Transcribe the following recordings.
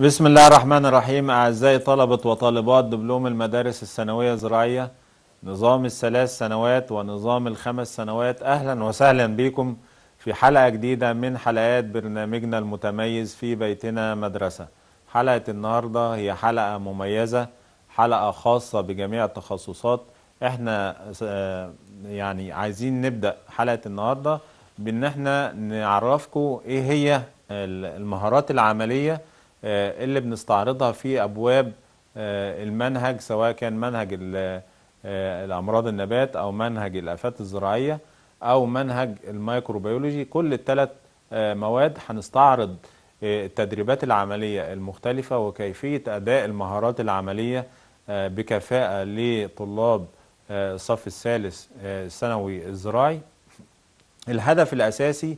بسم الله الرحمن الرحيم أعزائي طلبة وطالبات دبلوم المدارس الثانوية الزراعية نظام الثلاث سنوات ونظام الخمس سنوات أهلا وسهلا بكم في حلقة جديدة من حلقات برنامجنا المتميز في بيتنا مدرسة حلقة النهاردة هي حلقة مميزة حلقة خاصة بجميع التخصصات احنا آه، يعني عايزين نبدأ حلقة النهاردة بأن احنا نعرفكم ايه هي المهارات العملية آه، اللي بنستعرضها في أبواب آه، المنهج سواء كان منهج آه، الأمراض النبات أو منهج الآفات الزراعية أو منهج الميكروبيولوجي كل الثلاث مواد هنستعرض التدريبات العملية المختلفة وكيفية أداء المهارات العملية بكفاءة لطلاب الصف الثالث الثانوي الزراعي الهدف الأساسي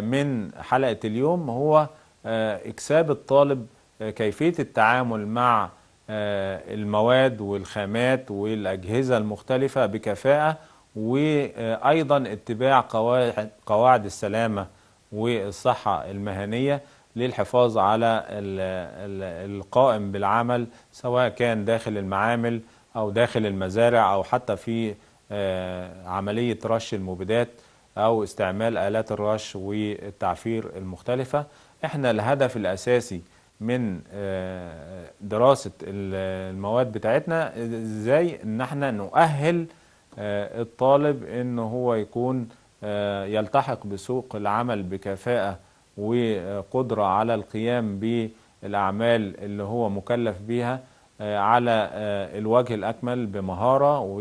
من حلقة اليوم هو آه، إكساب الطالب آه، كيفية التعامل مع آه، المواد والخامات والأجهزة المختلفة بكفاءة وأيضا اتباع قواعد السلامة والصحة المهنية للحفاظ على القائم بالعمل سواء كان داخل المعامل أو داخل المزارع أو حتى في عملية رش المبيدات أو استعمال آلات الرش والتعفير المختلفة احنا الهدف الاساسي من آه، دراسه المواد بتاعتنا ازاي ان احنا نؤهل آه، الطالب ان هو يكون آه، يلتحق بسوق العمل بكفاءه وقدره على القيام بالاعمال اللي هو مكلف بيها على الوجه الاكمل بمهاره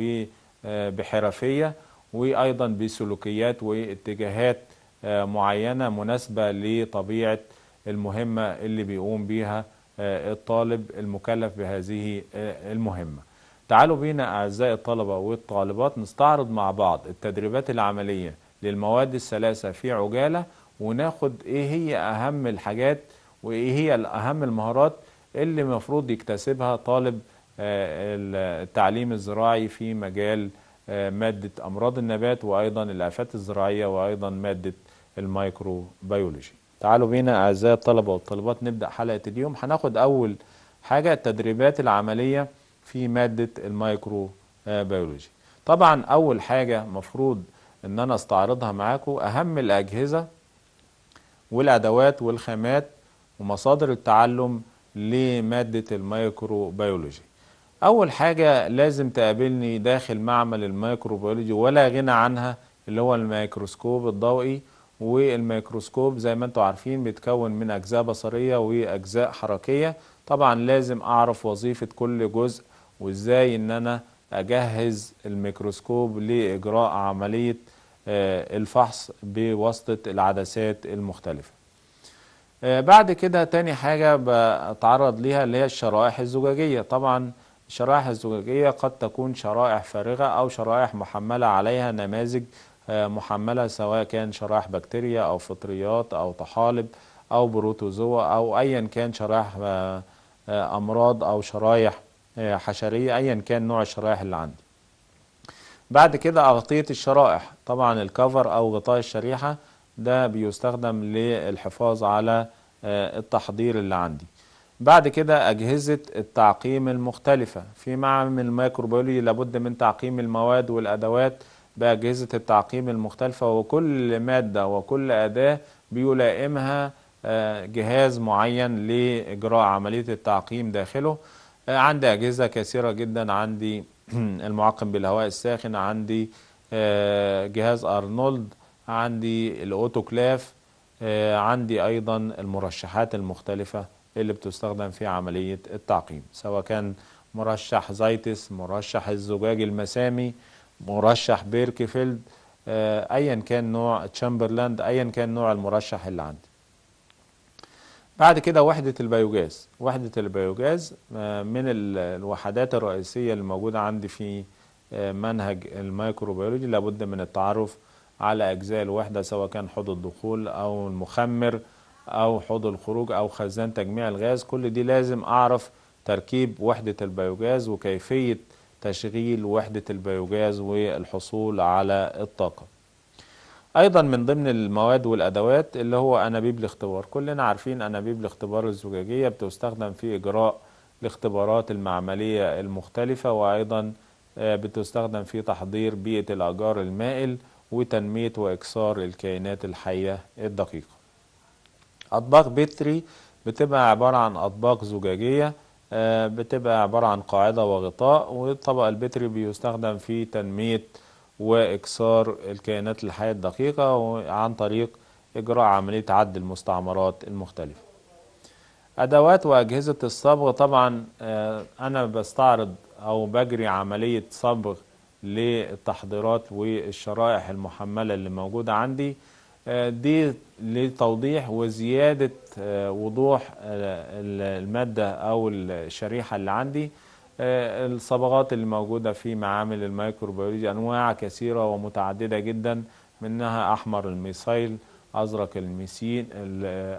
وبحرفيه وايضا بسلوكيات واتجاهات معينة مناسبة لطبيعة المهمة اللي بيقوم بيها آه، الطالب المكلف بهذه آه، المهمة تعالوا بينا أعزائي الطلبة والطالبات نستعرض مع بعض التدريبات العملية للمواد الثلاثة في عجالة وناخد إيه هي أهم الحاجات وإيه هي أهم المهارات اللي المفروض يكتسبها طالب آه، التعليم الزراعي في مجال مادة أمراض النبات وأيضا الآفات الزراعية وأيضا مادة الميكروبيولوجي تعالوا بينا أعزائي الطلبة والطالبات نبدأ حلقة اليوم هناخد أول حاجة التدريبات العملية في مادة الميكروبيولوجي طبعا أول حاجة مفروض إن أنا استعرضها معاكم أهم الأجهزة والأدوات والخامات ومصادر التعلم لمادة الميكروبيولوجي أول حاجة لازم تقابلني داخل معمل الميكروبيولوجي ولا غنى عنها اللي هو الميكروسكوب الضوئي والميكروسكوب زي ما انتم عارفين بيتكون من أجزاء بصرية وأجزاء حركية طبعا لازم أعرف وظيفة كل جزء وإزاي إن أنا أجهز الميكروسكوب لإجراء عملية آه، الفحص بواسطة العدسات المختلفة آه، بعد كده تاني حاجة بتعرض ليها اللي هي الشرائح الزجاجية طبعا الشرائح الزجاجية قد تكون شرائح فارغة أو شرائح محملة عليها نماذج آه، محملة سواء كان شرائح بكتيريا أو فطريات أو طحالب أو بروتوزوا أو أيا كان شرائح آه، آه، أمراض أو شرايح حشرية أيا كان نوع الشرايح اللي عندي بعد كده أغطية الشرائح طبعا الكفر أو غطاء الشريحة ده بيستخدم للحفاظ على التحضير اللي عندي بعد كده أجهزة التعقيم المختلفة في معمل الميكروبيولوجي لابد من تعقيم المواد والأدوات بأجهزة التعقيم المختلفة وكل مادة وكل أداة بيلائمها آه، جهاز معين لإجراء عملية التعقيم داخله آه، عندي أجهزة كثيرة جدا عندي المعقم بالهواء الساخن عندي آه، جهاز أرنولد عندي الأوتوكلاف عندي أيضا المرشحات المختلفة اللي بتستخدم في عملية التعقيم سواء كان مرشح زيتس مرشح الزجاج المسامي مرشح بيركفيلد آه، ايا كان نوع تشامبرلاند ايا كان نوع المرشح اللي عندي بعد كده وحدة البيوجاز وحدة البيوجاز آه، من الوحدات الرئيسية الموجودة عندي في آه، منهج الميكروبيولوجي لابد من التعرف على أجزاء الوحدة سواء كان حوض الدخول أو المخمر أو حوض الخروج أو خزان تجميع الغاز كل دي لازم أعرف تركيب وحدة البيوجاز وكيفية تشغيل وحدة البيوجاز والحصول على الطاقة أيضا من ضمن المواد والأدوات اللي هو أنابيب الاختبار كلنا عارفين أنابيب الاختبار الزجاجية بتستخدم في إجراء الاختبارات المعملية المختلفة وأيضا آه، بتستخدم في تحضير بيئة الأجار المائل وتنمية وإكسار الكائنات الحية الدقيقة أطباق بتري بتبقى عبارة عن أطباق زجاجية آه، بتبقى عبارة عن قاعدة وغطاء والطبق البتري بيستخدم في تنمية وإكسار الكائنات الحية الدقيقة عن طريق إجراء عملية عد المستعمرات المختلفة أدوات وأجهزة الصبغ طبعا آه، أنا بستعرض أو بجري عملية صبغ للتحضيرات والشرائح المحملة اللي موجودة عندي آه، دي لتوضيح وزيادة آه، وضوح آه، المادة أو الشريحة اللي عندي الصبغات اللي موجودة في معامل الميكروبيولوجيا أنواع كثيرة ومتعددة جدا منها أحمر الميسيل أزرق الميسين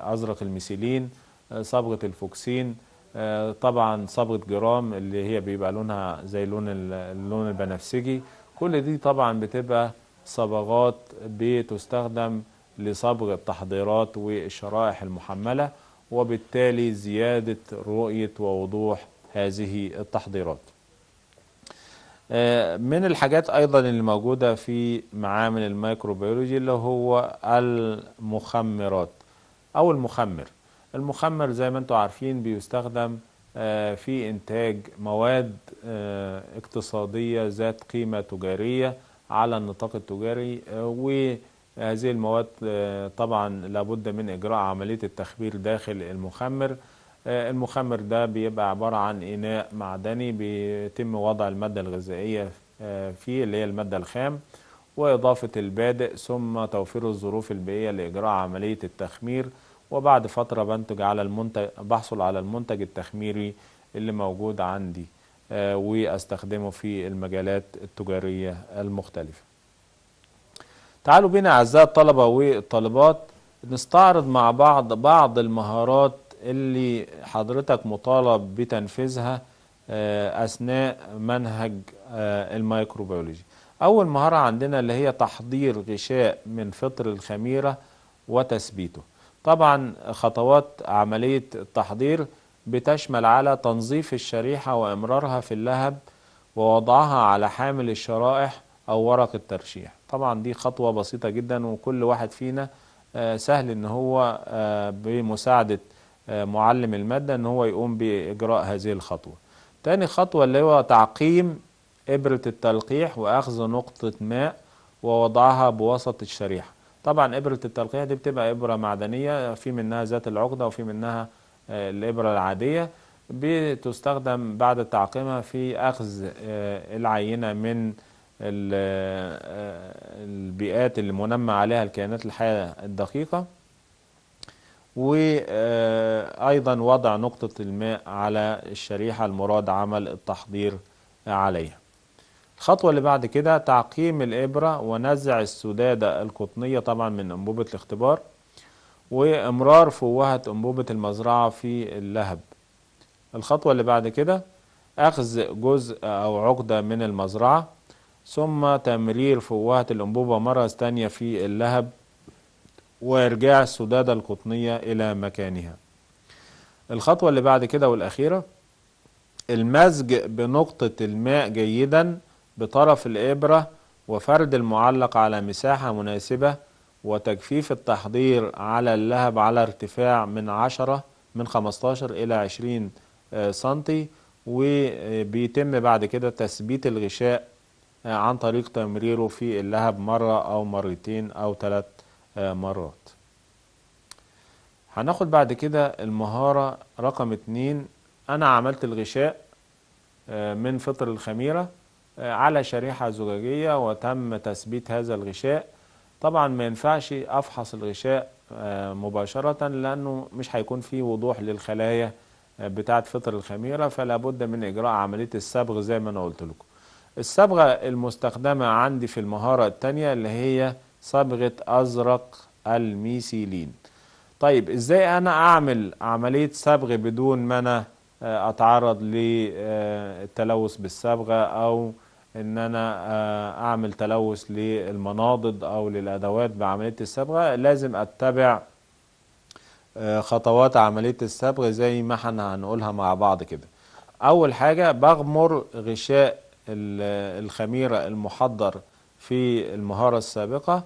أزرق الميسيلين صبغة الفوكسين طبعا صبغة جرام اللي هي بيبقى لونها زي لون اللون البنفسجي كل دي طبعا بتبقى صبغات بتستخدم لصبغ التحضيرات والشرائح المحملة وبالتالي زيادة رؤية ووضوح هذه التحضيرات آه، من الحاجات أيضا اللي موجودة في معامل الميكروبيولوجي اللي هو المخمرات أو المخمر المخمر زي ما انتم عارفين بيستخدم آه، في إنتاج مواد آه، اقتصادية ذات قيمة تجارية على النطاق التجاري و هذه المواد آه، طبعا لابد من إجراء عملية التخمير داخل المخمر آه، المخمر ده بيبقى عبارة عن إناء معدني بيتم وضع المادة الغذائية آه، فيه اللي هي المادة الخام وإضافة البادئ ثم توفير الظروف البيئية لإجراء عملية التخمير وبعد فترة بنتج على المنتج بحصل على المنتج التخميري اللي موجود عندي واستخدمه في المجالات التجارية المختلفة تعالوا بينا أعزائي الطلبة والطالبات نستعرض مع بعض بعض المهارات اللي حضرتك مطالب بتنفيذها آه، أثناء منهج آه، الميكروبيولوجي أول مهارة عندنا اللي هي تحضير غشاء من فطر الخميرة وتثبيته طبعا خطوات عملية التحضير بتشمل على تنظيف الشريحة وإمرارها في اللهب ووضعها على حامل الشرائح او ورق الترشيح طبعا دي خطوة بسيطة جدا وكل واحد فينا آه، سهل ان هو آه، بمساعدة آه، معلم المادة ان هو يقوم باجراء هذه الخطوة تاني خطوة اللي هو تعقيم ابرة التلقيح واخذ نقطة ماء ووضعها بوسط الشريحة طبعا ابرة التلقيح دي بتبقى ابرة معدنية في منها ذات العقدة وفي منها الابرة العادية بتستخدم بعد تعقيمها في اخذ العينة من البيئات اللي منمى عليها الكائنات الحية الدقيقة وأيضا وضع نقطة الماء على الشريحة المراد عمل التحضير عليها الخطوة اللي بعد كده تعقيم الإبرة ونزع السدادة القطنية طبعا من أنبوبة الاختبار وإمرار فوهة أنبوبة المزرعة في اللهب الخطوة اللي بعد كده أخذ جزء أو عقدة من المزرعة ثم تمرير فوهة الأنبوبة مرة تانية في اللهب وإرجاع السدادة القطنية إلى مكانها الخطوة اللي بعد كده والأخيرة المزج بنقطة الماء جيدا بطرف الإبرة وفرد المعلق على مساحة مناسبة وتجفيف التحضير على اللهب على ارتفاع من 10 من 15 إلى 20 آه، سنتي وبيتم بعد كده تثبيت الغشاء آه، عن طريق تمريره في اللهب مرة أو مرتين أو ثلاث آه، مرات هناخد بعد كده المهارة رقم اتنين أنا عملت الغشاء آه، من فطر الخميرة على شريحة زجاجية وتم تثبيت هذا الغشاء طبعا ما ينفعش أفحص الغشاء مباشرة لأنه مش هيكون فيه وضوح للخلايا بتاعة فطر الخميرة فلا بد من إجراء عملية الصبغ زي ما أنا قلت لكم الصبغة المستخدمة عندي في المهارة التانية اللي هي صبغة أزرق الميسيلين طيب ازاي انا اعمل عملية صبغ بدون ما انا آه، اتعرض للتلوث بالصبغة او ان انا آه، اعمل تلوث للمناضد او للادوات بعملية الصبغة لازم اتبع آه، خطوات عملية الصبغ زي ما احنا هنقولها مع بعض كده اول حاجة بغمر غشاء الخميرة المحضر في المهارة السابقة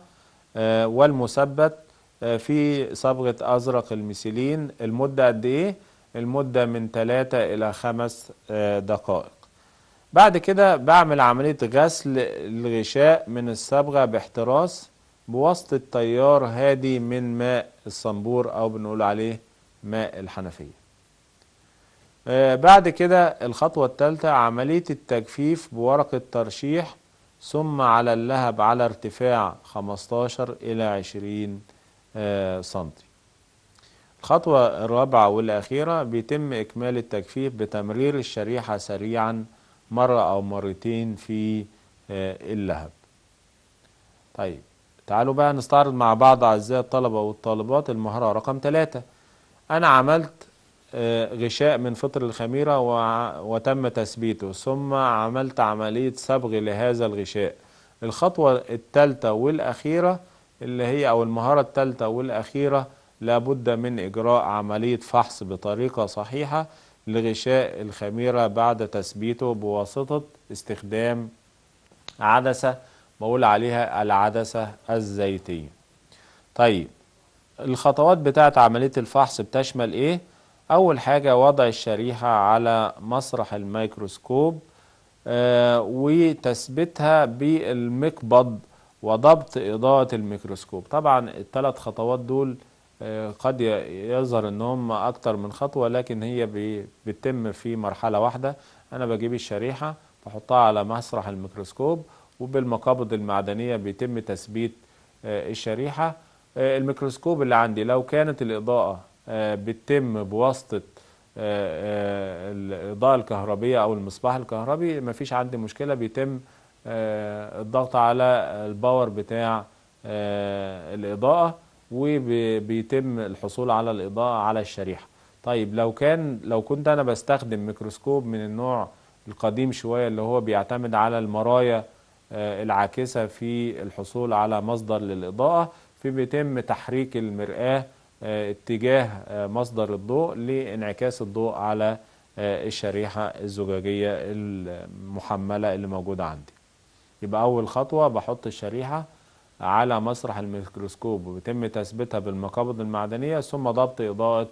آه، والمثبت آه، في صبغة أزرق الميسيلين المدة قد إيه؟ المدة من 3 إلى 5 آه، دقائق بعد كده بعمل عملية غسل الغشاء من الصبغة باحتراس بواسطة تيار هادي من ماء الصنبور أو بنقول عليه ماء الحنفية آه، بعد كده الخطوة الثالثة عملية التجفيف بورقة ترشيح ثم على اللهب على ارتفاع 15 إلى 20 آه، سنتي الخطوة الرابعة والأخيرة بيتم إكمال التجفيف بتمرير الشريحة سريعا مرة أو مرتين في آه، اللهب طيب تعالوا بقى نستعرض مع بعض أعزائي الطلبة والطالبات المهارة رقم ثلاثة أنا عملت آه، غشاء من فطر الخميرة وتم تثبيته ثم عملت عملية صبغ لهذا الغشاء الخطوة الثالثة والأخيرة اللي هي أو المهارة الثالثة والأخيرة لابد من إجراء عملية فحص بطريقة صحيحة لغشاء الخميرة بعد تثبيته بواسطة استخدام عدسة بقول عليها العدسة الزيتية طيب الخطوات بتاعت عملية الفحص بتشمل إيه؟ أول حاجة وضع الشريحة على مسرح الميكروسكوب آه، وتثبيتها بالمقبض وضبط إضاءة الميكروسكوب طبعا الثلاث خطوات دول آه، قد يظهر ان هم اكتر من خطوه لكن هي بتتم في مرحله واحده انا بجيب الشريحه بحطها على مسرح الميكروسكوب وبالمقابض المعدنيه بيتم تثبيت آه، الشريحه الميكروسكوب اللي عندي لو كانت الاضاءه آه، بتتم بواسطه آه، آه، الاضاءه الكهربيه او المصباح الكهربي مفيش عندي مشكله بيتم الضغط على الباور بتاع الاضاءه وبيتم الحصول على الاضاءه على الشريحه طيب لو كان لو كنت انا بستخدم ميكروسكوب من النوع القديم شويه اللي هو بيعتمد على المرايا العاكسه في الحصول على مصدر للاضاءه فبيتم تحريك المرآه آه، اتجاه آه، مصدر الضوء لانعكاس الضوء على آه، الشريحة الزجاجية المحملة اللي موجودة عندي يبقى أول خطوة بحط الشريحة على مسرح الميكروسكوب وبيتم تثبيتها بالمقابض المعدنية ثم ضبط إضاءة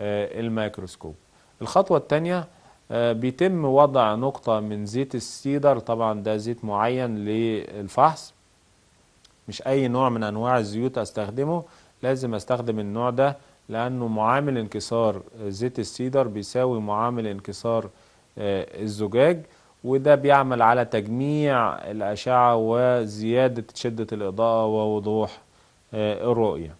الميكروسكوب الخطوة الثانية بيتم وضع نقطة من زيت السيدر طبعا ده زيت معين للفحص مش أي نوع من أنواع الزيوت أستخدمه لازم استخدم النوع ده لانه معامل انكسار زيت السيدر بيساوي معامل انكسار آه، الزجاج وده بيعمل على تجميع الأشعة وزيادة شدة الإضاءة ووضوح آه، الرؤية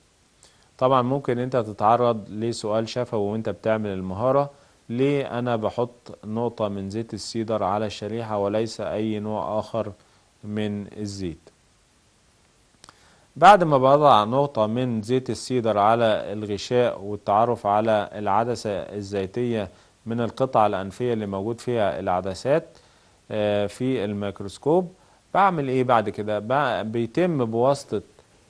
طبعا ممكن انت تتعرض لسؤال شفوي وانت بتعمل المهارة ليه انا بحط نقطة من زيت السيدر على الشريحة وليس اي نوع اخر من الزيت بعد ما بضع نقطة من زيت السيدر على الغشاء والتعرف على العدسة الزيتية من القطع الأنفية اللي موجود فيها العدسات آه، في الميكروسكوب بعمل إيه بعد كده؟ بيتم بواسطة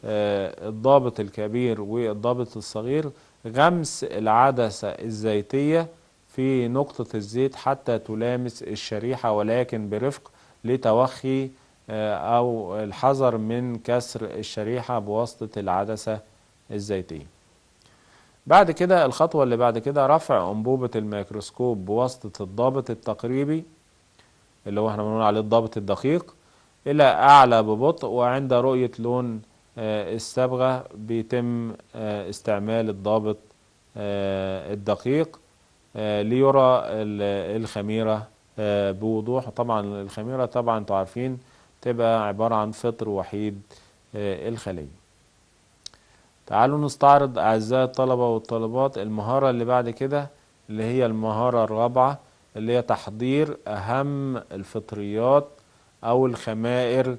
آه، الضابط الكبير والضابط الصغير غمس العدسة الزيتية في نقطة الزيت حتى تلامس الشريحة ولكن برفق لتوخي آه، أو الحذر من كسر الشريحة بواسطة العدسة الزيتية بعد كده الخطوة اللي بعد كده رفع أنبوبة الميكروسكوب بواسطة الضابط التقريبي اللي هو احنا بنقول عليه الضابط الدقيق إلى أعلى ببطء وعند رؤية لون آه، الصبغة بيتم آه، استعمال الضابط الدقيق ليرى الخميرة بوضوح طبعا الخميرة طبعا انتوا عارفين تبقى عبارة عن فطر وحيد آه، الخلية تعالوا نستعرض أعزائي الطلبة والطالبات المهارة اللي بعد كده اللي هي المهارة الرابعة اللي هي تحضير أهم الفطريات أو الخمائر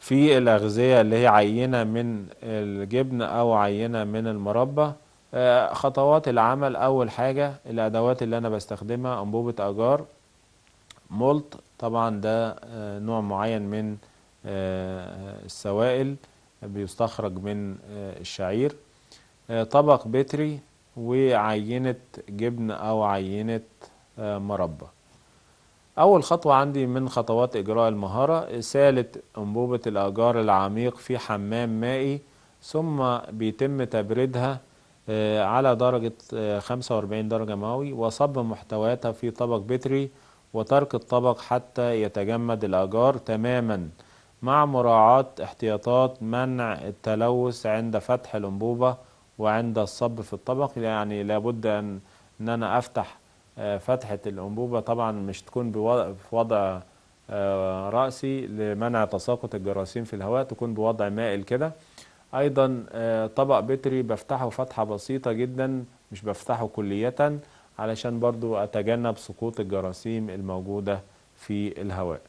في الأغذية اللي هي عينة من الجبن أو عينة من المربى آه، خطوات العمل أول حاجة الأدوات اللي أنا بستخدمها أنبوبة أجار مولت طبعا ده آه، نوع معين من آه، آه، السوائل بيستخرج من الشعير طبق بتري وعينة جبن أو عينة مربى أول خطوة عندي من خطوات إجراء المهارة إسالة أنبوبة الأجار العميق في حمام مائي ثم بيتم تبريدها على درجة 45 درجة مئوي وصب محتوياتها في طبق بتري وترك الطبق حتى يتجمد الأجار تماما مع مراعاة احتياطات منع التلوث عند فتح الأنبوبة وعند الصب في الطبق يعني لابد أن ان انا افتح آه، فتحة الانبوبة طبعا مش تكون في وضع آه، رأسي لمنع تساقط الجراثيم في الهواء تكون بوضع مائل كده ايضا آه، طبق بتري بفتحه فتحة بسيطة جدا مش بفتحه كلية علشان برضو أتجنب سقوط الجراثيم الموجودة في الهواء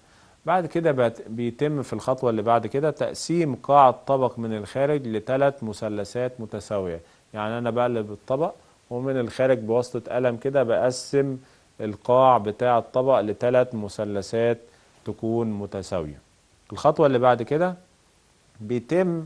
بعد كده بيتم في الخطوة اللي بعد كده تقسيم قاع الطبق من الخارج لثلاث مثلثات متساوية يعني أنا بقلب الطبق ومن الخارج بواسطة قلم كده بقسم القاع بتاع الطبق لثلاث مثلثات تكون متساوية الخطوة اللي بعد كده بيتم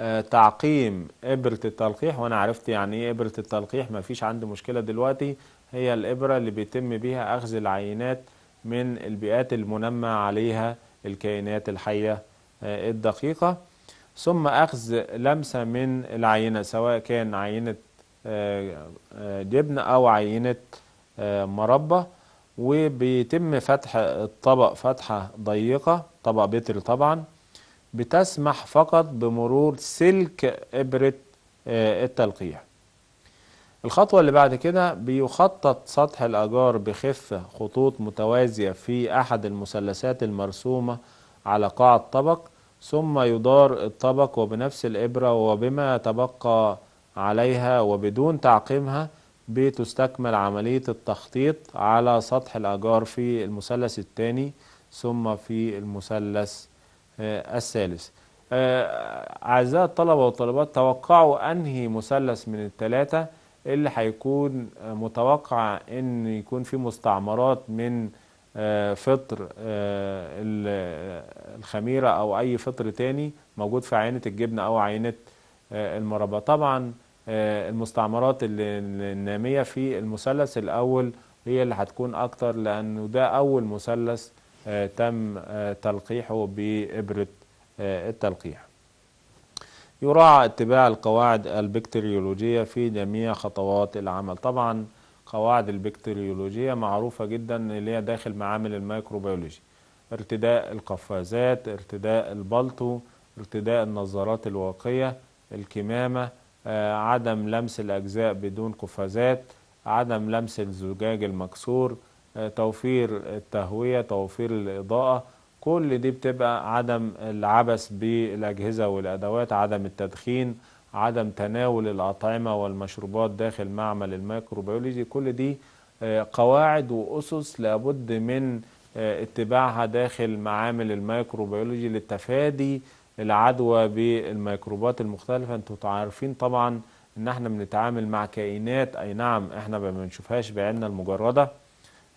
آه، تعقيم إبرة التلقيح وأنا عرفت يعني إيه إبرة التلقيح مفيش عندي مشكلة دلوقتي هي الإبرة اللي بيتم بيها أخذ العينات من البيئات المنمى عليها الكائنات الحية آه، الدقيقة ثم أخذ لمسة من العينة سواء كان عينة آه، آه، جبن أو عينة مربى وبيتم فتح الطبق فتحة ضيقة طبق بتر طبعا بتسمح فقط بمرور سلك إبرة التلقيح الخطوة اللي بعد كده بيخطط سطح الأجار بخفة خطوط متوازية في أحد المثلثات المرسومة على قاع الطبق ثم يدار الطبق وبنفس الإبرة وبما تبقى عليها وبدون تعقيمها بتستكمل عملية التخطيط على سطح الأجار في المثلث الثاني ثم في المثلث آه، الثالث آه، أعزائي الطلبة والطالبات توقعوا أنهي مثلث من الثلاثة اللي هيكون متوقع ان يكون في مستعمرات من آه، فطر آه، الخميرة او اي فطر تاني موجود في عينة الجبنة او عينة آه، المربى طبعا المستعمرات النامية في المثلث الاول هي اللي هتكون اكتر لانه ده اول مثلث تم تلقيحه بابرة التلقيح يراعى اتباع القواعد البكتيريولوجية في جميع خطوات العمل طبعا قواعد البكتيريولوجية معروفة جدا اللي هي داخل معامل الميكروبيولوجي ارتداء القفازات ارتداء البلطو ارتداء النظارات الواقية الكمامة آه، عدم لمس الأجزاء بدون قفازات عدم لمس الزجاج المكسور آه، توفير التهوية توفير الإضاءة كل دي بتبقى عدم العبث بالأجهزة والأدوات عدم التدخين عدم تناول الأطعمة والمشروبات داخل معمل الميكروبيولوجي كل دي آه، قواعد وأسس لابد من آه، اتباعها داخل معامل الميكروبيولوجي للتفادي العدوى بالميكروبات المختلفة انتوا عارفين طبعا ان احنا بنتعامل مع كائنات اي نعم احنا ما بنشوفهاش بعيننا المجرده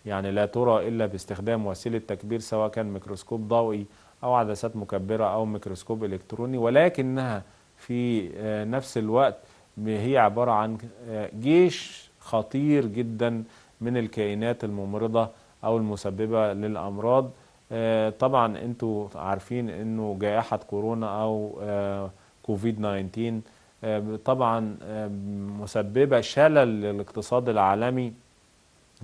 يعني لا ترى إلا باستخدام وسيلة تكبير سواء كان ميكروسكوب ضوئي أو عدسات مكبرة أو ميكروسكوب إلكتروني ولكنها في آه، نفس الوقت هي عبارة عن آه، جيش خطير جدا من الكائنات الممرضة أو المسببة للأمراض آه، طبعا انتوا عارفين انه جائحة كورونا أو كوفيد 19 طبعا مسببة شلل للاقتصاد العالمي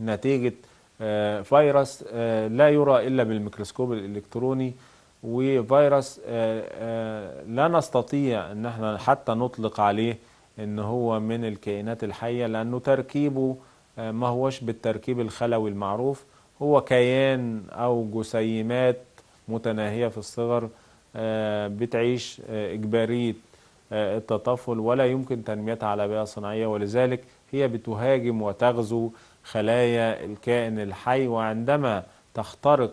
نتيجة آه، فيروس آه، لا يرى إلا بالميكروسكوب الإلكتروني وفيروس آه، لا نستطيع ان احنا حتى نطلق عليه ان هو من الكائنات الحيه لانه تركيبه ما هوش بالتركيب الخلوي المعروف هو كيان او جسيمات متناهيه في الصغر بتعيش اجباريه التطفل ولا يمكن تنميتها على بيئه صناعيه ولذلك هي بتهاجم وتغزو خلايا الكائن الحي وعندما تخترق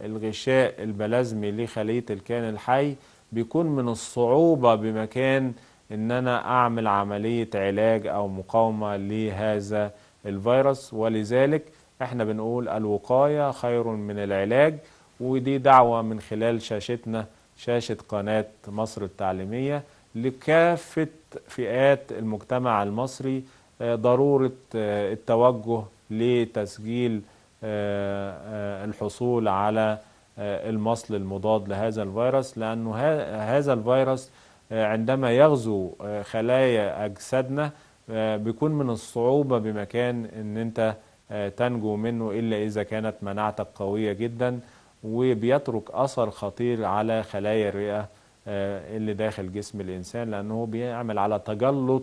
الغشاء البلازمي لخلية الكائن الحي بيكون من الصعوبة بمكان ان انا اعمل عملية علاج او مقاومة لهذا الفيروس ولذلك احنا بنقول الوقاية خير من العلاج ودي دعوة من خلال شاشتنا شاشة قناة مصر التعليمية لكافة فئات المجتمع المصري ضرورة آه، التوجه لتسجيل آه، آه، الحصول على المصل المضاد لهذا الفيروس لأنه هذا الفيروس عندما يغزو خلايا أجسادنا بيكون من الصعوبة بمكان أن أنت تنجو منه إلا إذا كانت مناعتك قوية جدا وبيترك أثر خطير على خلايا الرئة اللي داخل جسم الإنسان لأنه بيعمل على تجلط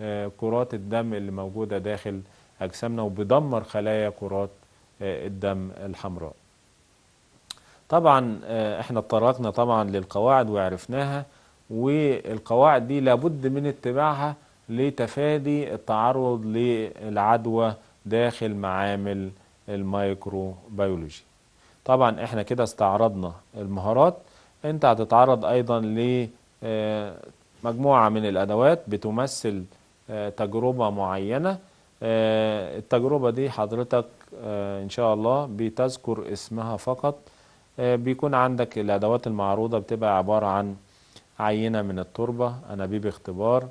آه، كرات الدم اللي موجودة داخل أجسامنا وبيدمر خلايا كرات آه، الدم الحمراء طبعا آه، احنا اتطرقنا طبعا للقواعد وعرفناها والقواعد دي لابد من اتباعها لتفادي التعرض للعدوى داخل معامل الميكروبيولوجي طبعا احنا كده استعرضنا المهارات انت هتتعرض ايضا لمجموعة من الادوات بتمثل آه، تجربة معينة آه، التجربة دي حضرتك آه، إن شاء الله بتذكر اسمها فقط بيكون عندك الأدوات المعروضة بتبقى عبارة عن عينة من التربة أنابيب اختبار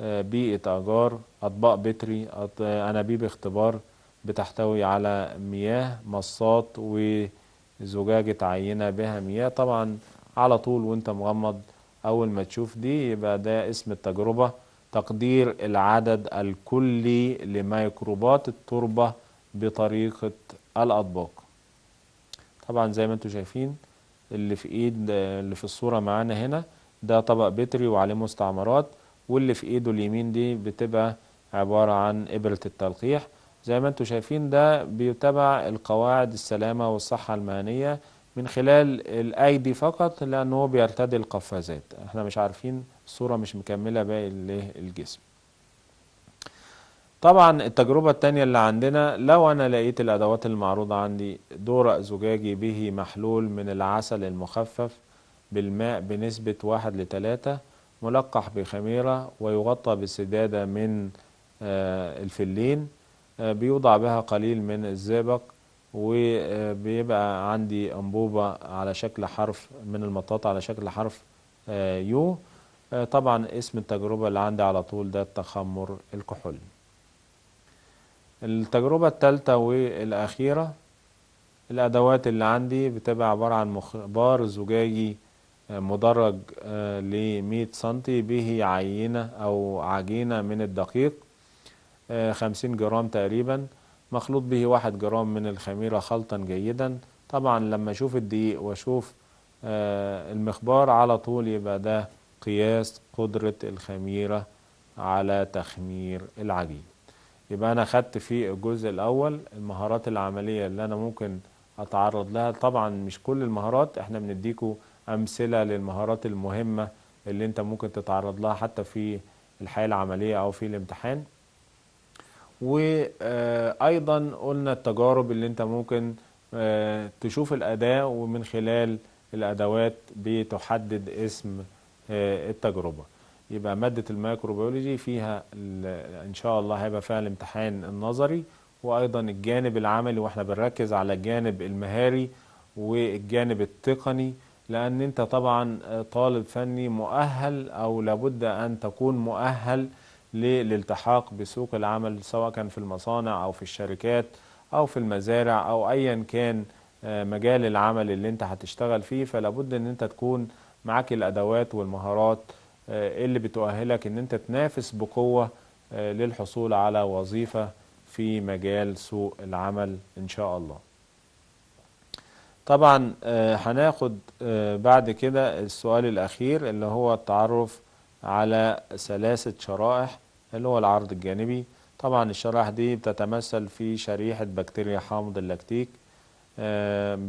بيئة أجار أطباق بتري أنابيب اختبار بتحتوي على مياه مصاط وزجاجة عينة بها مياه طبعا على طول وانت مغمض أول ما تشوف دي يبقى ده اسم التجربة تقدير العدد الكلي لميكروبات التربة بطريقة الأطباق طبعا زي ما انتم شايفين اللي في ايد اللي في الصورة معانا هنا ده طبق بتري وعليه مستعمرات واللي في ايده اليمين دي بتبقى عبارة عن إبرة التلقيح زي ما انتم شايفين ده بيتبع القواعد السلامة والصحة المهنية من خلال الأيدي فقط لأنه بيرتدي القفازات احنا مش عارفين الصورة مش مكملة باقي الجسم طبعا التجربة التانية اللي عندنا لو أنا لقيت الأدوات المعروضة عندي دورق زجاجي به محلول من العسل المخفف بالماء بنسبة واحد لتلاتة ملقح بخميرة ويغطى بسدادة من آه، الفلين آه، بيوضع بها قليل من الزئبق وبيبقى عندي أنبوبة على شكل حرف من المطاط على شكل حرف آه، يو آه، طبعا اسم التجربة اللي عندي على طول ده التخمر الكحولي التجربة التالتة والأخيرة الأدوات اللي عندي بتبقى عبارة عن مخبار زجاجي آه، مدرج آه، ل 100 سنتي به عينة أو عجينة من الدقيق 50 جرام تقريبا مخلوط به واحد جرام من الخميرة خلطا جيدا طبعا لما أشوف الدقيق وأشوف المخبار على طول يبقى ده قياس قدرة الخميرة على تخمير العجين يبقى أنا خدت في الجزء الأول المهارات العملية اللي أنا ممكن أتعرض لها طبعا مش كل المهارات احنا بنديكوا أمثلة للمهارات المهمة اللي أنت ممكن تتعرض لها حتى في الحياة العملية أو في الامتحان وأيضا قلنا التجارب اللي أنت ممكن آه، تشوف الأداء ومن خلال الأدوات بتحدد اسم آه، التجربة يبقى مادة الميكروبيولوجي فيها إن شاء الله هيبقى فيها الامتحان النظري وأيضا الجانب العملي وإحنا بنركز على الجانب المهاري والجانب التقني لأن أنت طبعا آه، طالب فني مؤهل أو لابد أن تكون مؤهل للالتحاق بسوق العمل سواء كان في المصانع أو في الشركات أو في المزارع أو أيا كان آه، مجال العمل اللي أنت هتشتغل فيه فلابد أن أنت تكون معاك الادوات والمهارات آه، اللي بتؤهلك ان انت تنافس بقوه آه، للحصول على وظيفه في مجال سوق العمل ان شاء الله طبعا آه، هناخد بعد كده السؤال الاخير اللي هو التعرف على ثلاثة شرائح اللي هو العرض الجانبي طبعا الشرائح دي بتتمثل في شريحة بكتيريا حامض اللاكتيك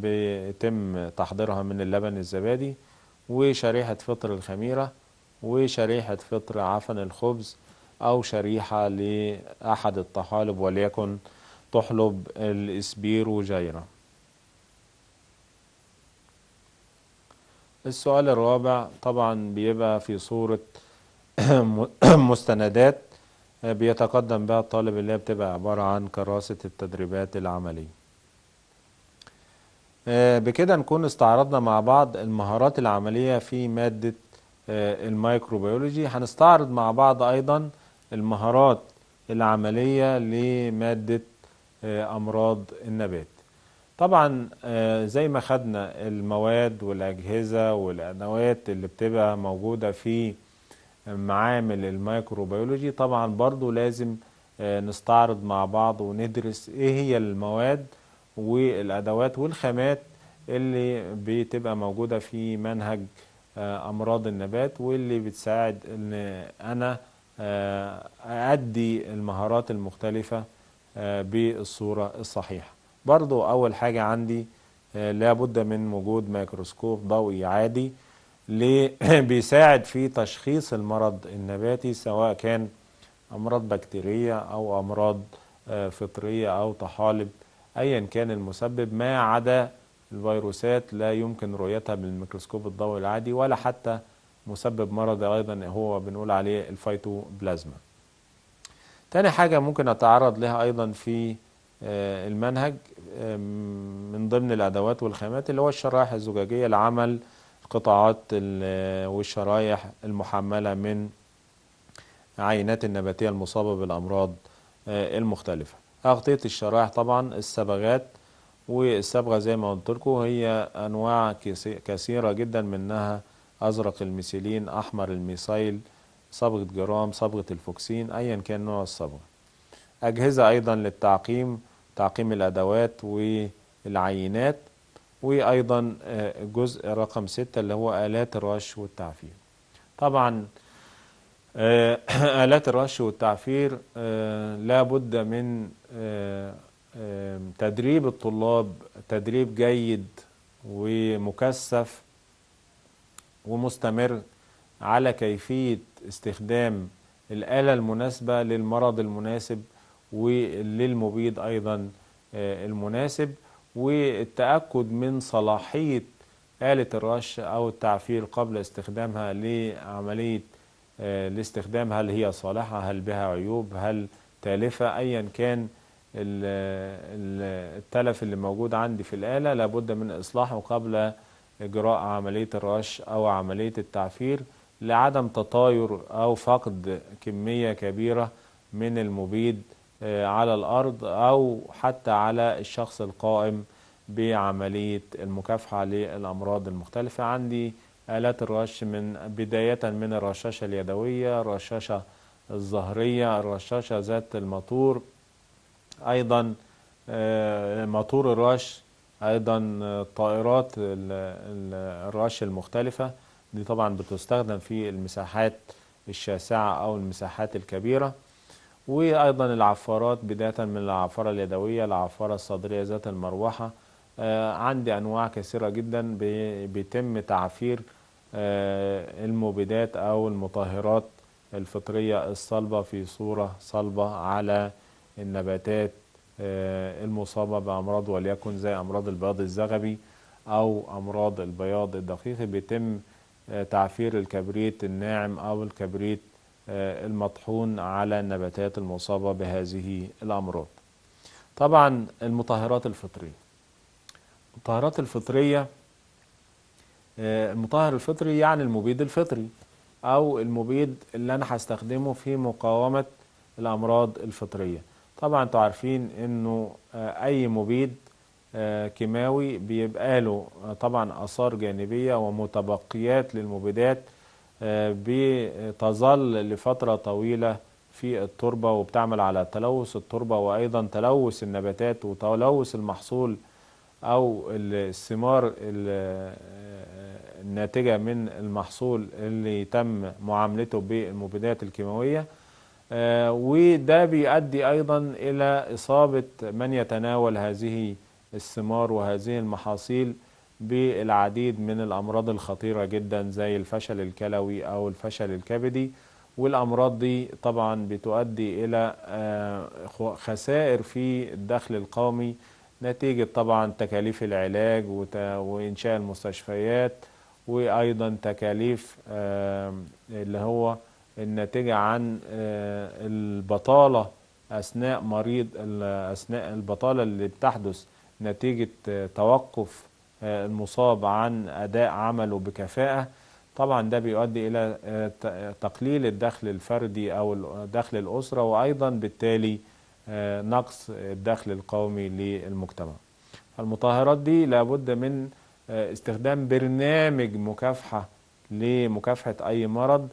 بيتم تحضيرها من اللبن الزبادي وشريحة فطر الخميرة وشريحة فطر عفن الخبز أو شريحة لأحد الطحالب وليكن تحلب الإسبير وجيرة السؤال الرابع طبعا بيبقى في صورة مستندات بيتقدم بها الطالب اللي بتبقى عبارة عن كراسة التدريبات العملية آه، بكده نكون استعرضنا مع بعض المهارات العملية في مادة آه، الميكروبيولوجي هنستعرض مع بعض أيضا المهارات العملية لمادة آه، أمراض النبات طبعا زي ما خدنا المواد والأجهزة والأدوات اللي بتبقى موجودة في معامل الميكروبيولوجي طبعا برضو لازم نستعرض مع بعض وندرس ايه هي المواد والأدوات والخامات اللي بتبقى موجودة في منهج آه، أمراض النبات واللي بتساعد أن أنا أأدي آه، المهارات المختلفة آه، بالصورة الصحيحة برضو أول حاجة عندي لابد من وجود ميكروسكوب ضوئي عادي بيساعد في تشخيص المرض النباتي سواء كان أمراض بكتيرية أو أمراض فطرية أو طحالب أيا كان المسبب ما عدا الفيروسات لا يمكن رؤيتها بالميكروسكوب الضوئي العادي ولا حتى مسبب مرض أيضا هو بنقول عليه الفيتوبلازما تاني حاجة ممكن أتعرض لها أيضا في آه، المنهج من ضمن الأدوات والخامات اللي هو الشرائح الزجاجية لعمل القطاعات آه، والشرائح المحملة من عينات النباتية المصابة بالأمراض آه، المختلفة أغطية الشرائح طبعا الصبغات والصبغة زي ما قلت لكم هي أنواع كثيرة جدا منها أزرق الميسيلين أحمر الميسايل صبغة جرام صبغة الفوكسين أيا كان نوع الصبغة أجهزة أيضا للتعقيم تعقيم الأدوات والعينات وأيضا آه، جزء رقم ستة اللي هو آلات الرش والتعفير طبعا آه، آلات الرش والتعفير آه، لابد من آه، آه، تدريب الطلاب تدريب جيد ومكثف ومستمر على كيفية استخدام الآلة المناسبة للمرض المناسب وللمبيد أيضا آه، المناسب والتأكد من صلاحية آلة الرش أو التعفير قبل استخدامها لعملية الاستخدام هل هي صالحة هل بها عيوب هل تالفة أيا كان التلف اللي موجود عندي في الآلة لابد من إصلاحه قبل إجراء عملية الرش أو عملية التعفير لعدم تطاير أو فقد كمية كبيرة من المبيد آه، على الأرض أو حتى على الشخص القائم بعملية المكافحة للأمراض المختلفة عندي آلات الرش من بداية من الرشاشة اليدوية الرشاشة الظهرية الرشاشة ذات الماتور أيضا آه، ماتور الرش أيضا آه، طائرات الرش المختلفة دي طبعا بتستخدم في المساحات الشاسعة أو المساحات الكبيرة وأيضا العفارات بداية من العفارة اليدوية العفارة الصدرية ذات المروحة آه، عندي أنواع كثيرة جدا بيتم تعفير المبيدات أو المطهرات الفطرية الصلبة في صورة صلبة على النباتات آه، المصابة بأمراض وليكن زي أمراض البياض الزغبي أو أمراض البياض الدقيق بيتم آه، تعفير الكبريت الناعم أو الكبريت آه، المطحون على النباتات المصابة بهذه الأمراض طبعا المطهرات الفطرية المطهرات الفطرية المطهر الفطري يعني المبيد الفطري أو المبيد اللي أنا هستخدمه في مقاومة الأمراض الفطرية طبعا انتوا عارفين انه آه، اي مبيد آه، كيماوي بيبقى له آه، طبعا اثار جانبيه ومتبقيات للمبيدات بتظل لفتره طويله في التربه وبتعمل على تلوث التربه وايضا تلوث النباتات وتلوث المحصول او الثمار الناتجه من المحصول اللي تم معاملته بالمبيدات الكيماويه آه، وده بيؤدي أيضا إلى إصابة من يتناول هذه الثمار وهذه المحاصيل بالعديد من الأمراض الخطيرة جدا زي الفشل الكلوي أو الفشل الكبدي والأمراض دي طبعا بتؤدي إلى آه، خسائر في الدخل القومي نتيجة طبعا تكاليف العلاج وإنشاء المستشفيات وأيضا تكاليف اللي هو الناتجة عن آه، البطالة أثناء مريض أثناء البطالة اللي بتحدث نتيجة آه، توقف آه، المصاب عن أداء عمله بكفاءة طبعا ده بيؤدي إلى تقليل الدخل الفردي أو دخل الأسرة وأيضا بالتالي نقص الدخل القومي للمجتمع المطهرات دي لابد من استخدام برنامج مكافحة لمكافحة أي مرض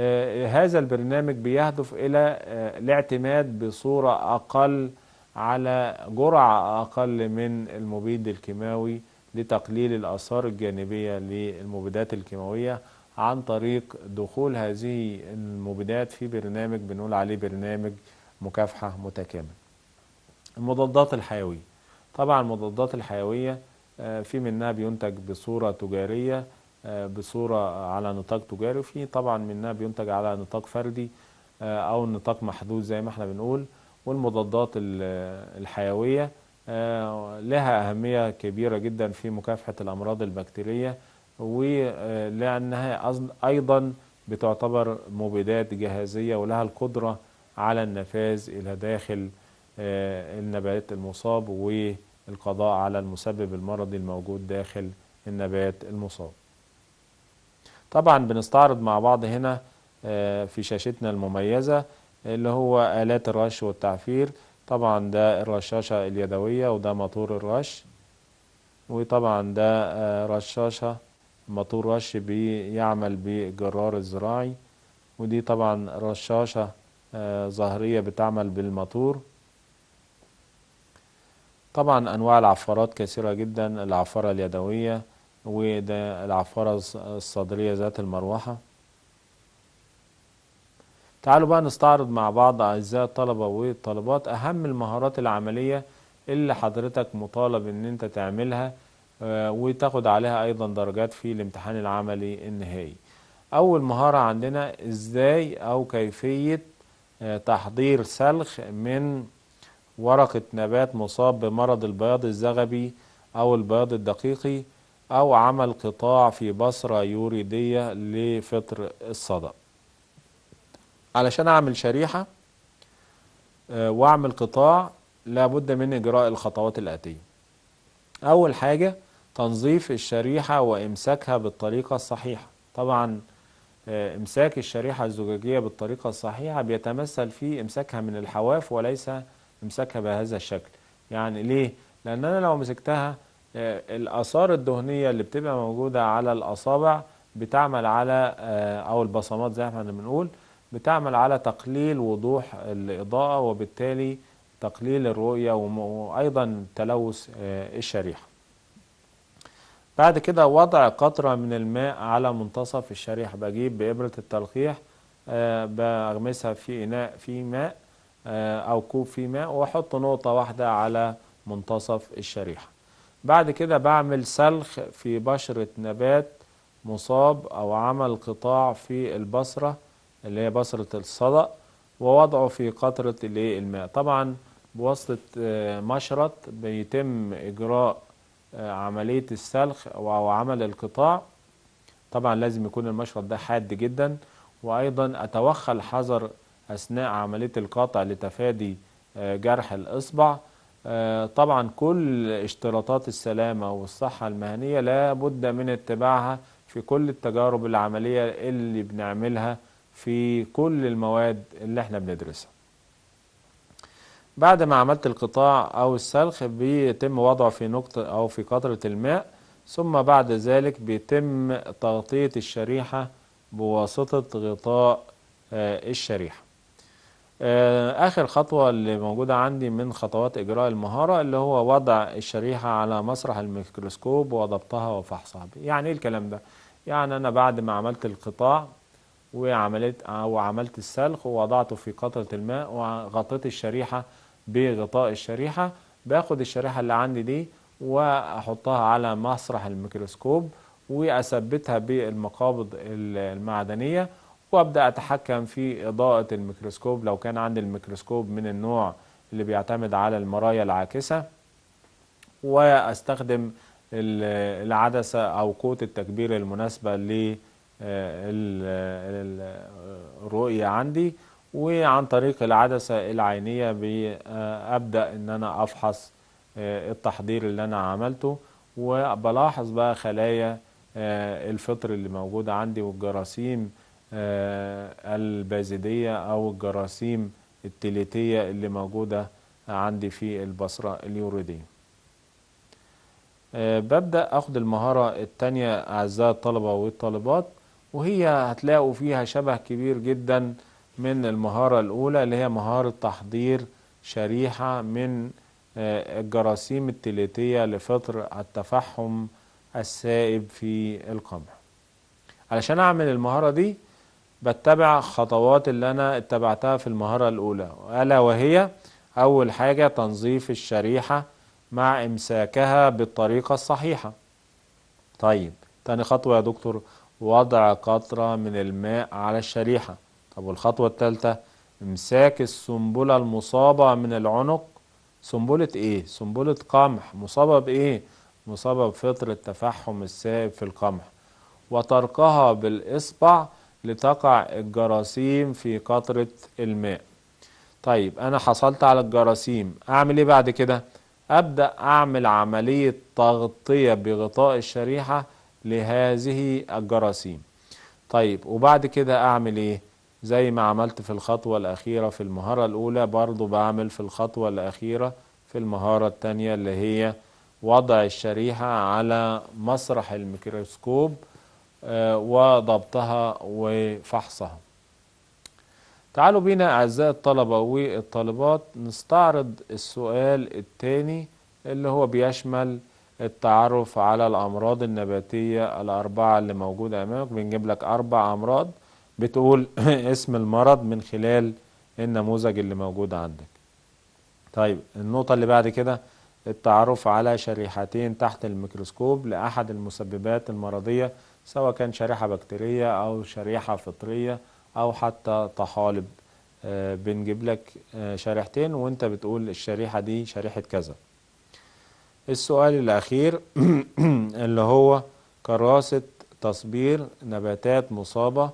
آه، هذا البرنامج بيهدف إلى آه، الاعتماد بصورة أقل على جرعة أقل من المبيد الكيماوي لتقليل الآثار الجانبية للمبيدات الكيماوية عن طريق دخول هذه المبيدات في برنامج بنقول عليه برنامج مكافحة متكامل المضادات الحيوية طبعا المضادات الحيوية آه، في منها بينتج بصورة تجارية آه، بصورة على نطاق تجاري وفي طبعا منها بينتج على نطاق فردي آه، أو نطاق محدود زي ما احنا بنقول والمضادات الحيوية آه، لها أهمية كبيرة جدا في مكافحة الأمراض البكتيرية ولأنها أيضا بتعتبر مبيدات جهازية ولها القدرة على النفاذ إلى داخل النبات المصاب والقضاء على المسبب المرضي الموجود داخل النبات المصاب طبعا بنستعرض مع بعض هنا آه، في شاشتنا المميزة اللي هو آلات الرش والتعفير طبعا ده الرشاشة اليدوية وده مطور الرش وطبعا ده آه، رشاشة مطور رش بيعمل بالجرار الزراعي ودي طبعا رشاشة آه، ظهرية بتعمل بالمطور طبعا أنواع العفارات كثيرة جدا العفارة اليدوية وده العفارة الصدرية ذات المروحة تعالوا بقى نستعرض مع بعض أعزائي الطلبة والطالبات أهم المهارات العملية اللي حضرتك مطالب إن أنت تعملها آه، وتاخد عليها أيضا درجات في الامتحان العملي النهائي أول مهارة عندنا إزاي أو كيفية آه، تحضير سلخ من ورقة نبات مصاب بمرض البياض الزغبي أو البياض الدقيقي أو عمل قطاع في بصرة يوريدية لفطر الصدق علشان أعمل شريحة آه، وأعمل قطاع لابد من إجراء الخطوات الآتية أول حاجة تنظيف الشريحة وإمساكها بالطريقة الصحيحة طبعا آه، إمساك الشريحة الزجاجية بالطريقة الصحيحة بيتمثل في إمساكها من الحواف وليس إمساكها بهذا الشكل يعني ليه؟ لأن أنا لو مسكتها آه، الاثار الدهنيه اللي بتبقى موجوده على الاصابع بتعمل على آه، او البصمات زي ما احنا بنقول بتعمل على تقليل وضوح الاضاءه وبالتالي تقليل الرؤيه وايضا تلوث آه، الشريحه بعد كده وضع قطرة من الماء على منتصف الشريحة بجيب بإبرة التلقيح بغمسها في إناء فيه ماء أو كوب فيه ماء وأحط نقطة واحدة على منتصف الشريحة بعد كده بعمل سلخ في بشرة نبات مصاب أو عمل قطاع في البصرة اللي هي بصرة الصدأ ووضعه في قطرة الماء طبعا بواسطة آه، مشرط بيتم إجراء آه، عملية السلخ أو عمل القطاع طبعا لازم يكون المشرط ده حاد جدا وأيضا أتوخى الحذر أثناء عملية القطع لتفادي آه، جرح الإصبع آه، طبعا كل اشتراطات السلامة والصحة المهنية لا بد من اتباعها في كل التجارب العملية اللي بنعملها في كل المواد اللي احنا بندرسها بعد ما عملت القطاع او السلخ بيتم وضعه في نقطة او في قطرة الماء ثم بعد ذلك بيتم تغطية الشريحة بواسطة غطاء آه، الشريحة آه، آخر خطوة اللي موجودة عندي من خطوات إجراء المهارة اللي هو وضع الشريحة على مسرح الميكروسكوب وضبطها وفحصها يعني إيه الكلام ده؟ يعني أنا بعد ما عملت القطاع وعملت أو عملت السلخ ووضعته في قطرة الماء وغطيت الشريحة بغطاء الشريحة باخد الشريحة اللي عندي دي وأحطها على مسرح الميكروسكوب وأثبتها بالمقابض المعدنية وأبدأ أتحكم في إضاءة الميكروسكوب لو كان عندي الميكروسكوب من النوع اللي بيعتمد على المرايا العاكسة وأستخدم العدسة أو قوة التكبير المناسبة للرؤية عندي وعن طريق العدسة العينية أبدأ إن أنا أفحص آه، التحضير اللي أنا عملته وبلاحظ بقى خلايا آه، الفطر اللي موجودة عندي والجراثيم آه، البازدية أو الجراثيم التليتية اللي موجودة عندي في البصرة اليوريدية آه، ببدأ أخد المهارة التانية أعزائي الطلبة والطالبات وهي هتلاقوا فيها شبه كبير جدا من المهارة الأولى اللي هي مهارة تحضير شريحة من آه، الجراثيم التليتية لفطر التفحم السائب في القمح علشان أعمل المهارة دي بتبع خطوات اللي انا اتبعتها في المهارة الاولى الا وهي اول حاجة تنظيف الشريحة مع امساكها بالطريقة الصحيحة طيب تاني خطوة يا دكتور وضع قطرة من الماء على الشريحة طب والخطوة الثالثة امساك السنبلة المصابة من العنق سنبلة ايه؟ سنبلة قمح مصابة بايه؟ مصابة بفطر التفحم السائب في القمح وتركها بالإصبع لتقع الجراثيم في قطرة الماء طيب أنا حصلت على الجراثيم أعمل إيه بعد كده؟ أبدأ أعمل عملية تغطية بغطاء الشريحة لهذه الجراثيم طيب وبعد كده أعمل إيه؟ زي ما عملت في الخطوة الأخيرة في المهارة الأولى برضو بعمل في الخطوة الأخيرة في المهارة التانية اللي هي وضع الشريحة على مسرح الميكروسكوب آه، وضبطها وفحصها تعالوا بينا أعزائي الطلبة والطالبات نستعرض السؤال الثاني اللي هو بيشمل التعرف على الأمراض النباتية الأربعة اللي موجودة أمامك بنجيب لك أربع أمراض بتقول اسم المرض من خلال النموذج اللي موجود عندك طيب النقطة اللي بعد كده التعرف على شريحتين تحت الميكروسكوب لأحد المسببات المرضية سواء كان شريحة بكتيرية أو شريحة فطرية أو حتى طحالب آه، بنجيب لك آه، شريحتين وانت بتقول الشريحة دي شريحة كذا السؤال الأخير اللي هو كراسة تصبير نباتات مصابة